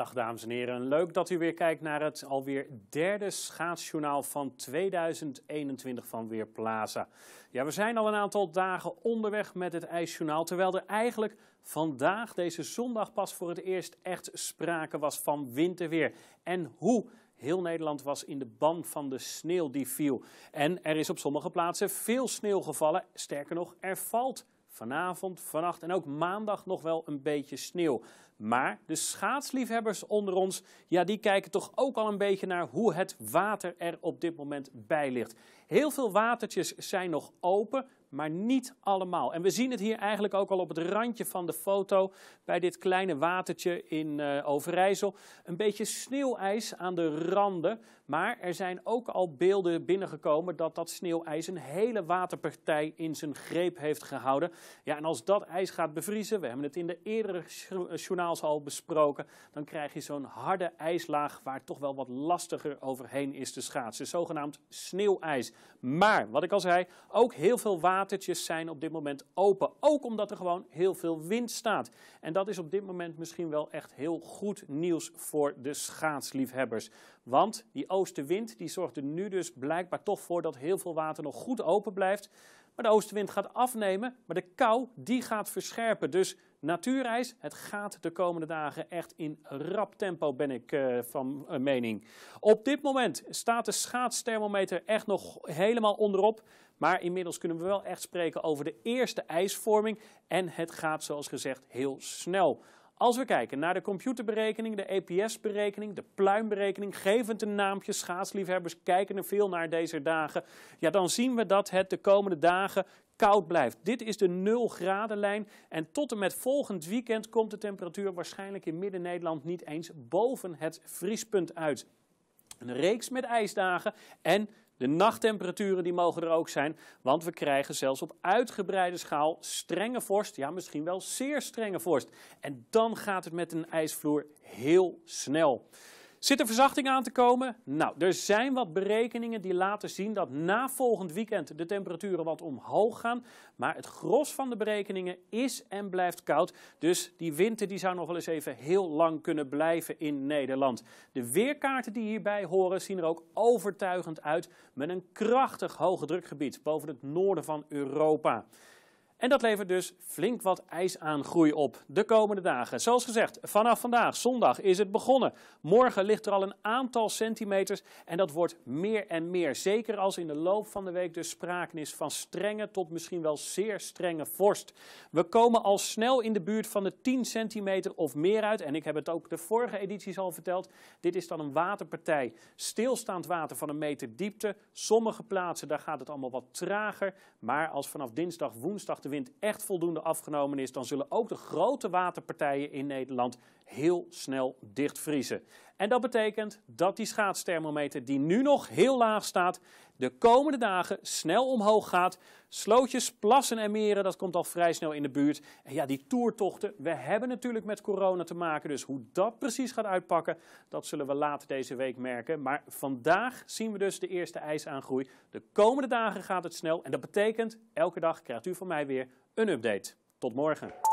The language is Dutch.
Dag dames en heren, leuk dat u weer kijkt naar het alweer derde schaatsjournaal van 2021 van Weerplaza. Ja, we zijn al een aantal dagen onderweg met het ijsjournaal, terwijl er eigenlijk vandaag, deze zondag, pas voor het eerst echt sprake was van winterweer. En hoe Heel Nederland was in de ban van de sneeuw die viel. En er is op sommige plaatsen veel sneeuw gevallen. Sterker nog, er valt vanavond, vannacht en ook maandag nog wel een beetje sneeuw. Maar de schaatsliefhebbers onder ons, ja, die kijken toch ook al een beetje naar hoe het water er op dit moment bij ligt. Heel veel watertjes zijn nog open, maar niet allemaal. En we zien het hier eigenlijk ook al op het randje van de foto bij dit kleine watertje in eh, Overijssel. Een beetje sneeuwijs aan de randen, maar er zijn ook al beelden binnengekomen dat dat sneeuwijs een hele waterpartij in zijn greep heeft gehouden. Ja, en als dat ijs gaat bevriezen, we hebben het in de eerdere eh, journaals al besproken, dan krijg je zo'n harde ijslaag waar toch wel wat lastiger overheen is te schaatsen. Zogenaamd sneeuwijs. Maar, wat ik al zei, ook heel veel water watertjes zijn op dit moment open. Ook omdat er gewoon heel veel wind staat. En dat is op dit moment misschien wel echt heel goed nieuws voor de schaatsliefhebbers. Want die oostenwind die zorgt er nu dus blijkbaar toch voor dat heel veel water nog goed open blijft. Maar de oostenwind gaat afnemen, maar de kou die gaat verscherpen. Dus natuurreis. Het gaat de komende dagen echt in rap tempo, ben ik eh, van eh, mening. Op dit moment staat de schaatsthermometer echt nog helemaal onderop. Maar inmiddels kunnen we wel echt spreken over de eerste ijsvorming. En het gaat, zoals gezegd, heel snel. Als we kijken naar de computerberekening, de EPS-berekening, de pluimberekening, gevend een naampje, schaatsliefhebbers kijken er veel naar deze dagen, ja, dan zien we dat het de komende dagen koud blijft. Dit is de 0 gradenlijn en tot en met volgend weekend komt de temperatuur waarschijnlijk in Midden-Nederland niet eens boven het vriespunt uit. Een reeks met ijsdagen en de nachttemperaturen die mogen er ook zijn, want we krijgen zelfs op uitgebreide schaal strenge vorst, ja misschien wel zeer strenge vorst. En dan gaat het met een ijsvloer heel snel. Zit er verzachting aan te komen? Nou, er zijn wat berekeningen die laten zien dat na volgend weekend de temperaturen wat omhoog gaan. Maar het gros van de berekeningen is en blijft koud. Dus die winter die zou nog wel eens even heel lang kunnen blijven in Nederland. De weerkaarten die hierbij horen zien er ook overtuigend uit met een krachtig hoge drukgebied boven het noorden van Europa. En dat levert dus flink wat ijs aan groei op de komende dagen. Zoals gezegd, vanaf vandaag, zondag, is het begonnen. Morgen ligt er al een aantal centimeters en dat wordt meer en meer. Zeker als in de loop van de week dus sprake is van strenge tot misschien wel zeer strenge vorst. We komen al snel in de buurt van de 10 centimeter of meer uit. En ik heb het ook de vorige edities al verteld. Dit is dan een waterpartij. Stilstaand water van een meter diepte. Sommige plaatsen, daar gaat het allemaal wat trager. Maar als vanaf dinsdag, woensdag de wind echt voldoende afgenomen is, dan zullen ook de grote waterpartijen in Nederland heel snel dichtvriezen. En dat betekent dat die schaatsthermometer, die nu nog heel laag staat, de komende dagen snel omhoog gaat. Slootjes, plassen en meren, dat komt al vrij snel in de buurt. En ja, die toertochten, we hebben natuurlijk met corona te maken. Dus hoe dat precies gaat uitpakken, dat zullen we later deze week merken. Maar vandaag zien we dus de eerste ijsaangroei. De komende dagen gaat het snel en dat betekent, elke dag krijgt u van mij weer een update. Tot morgen.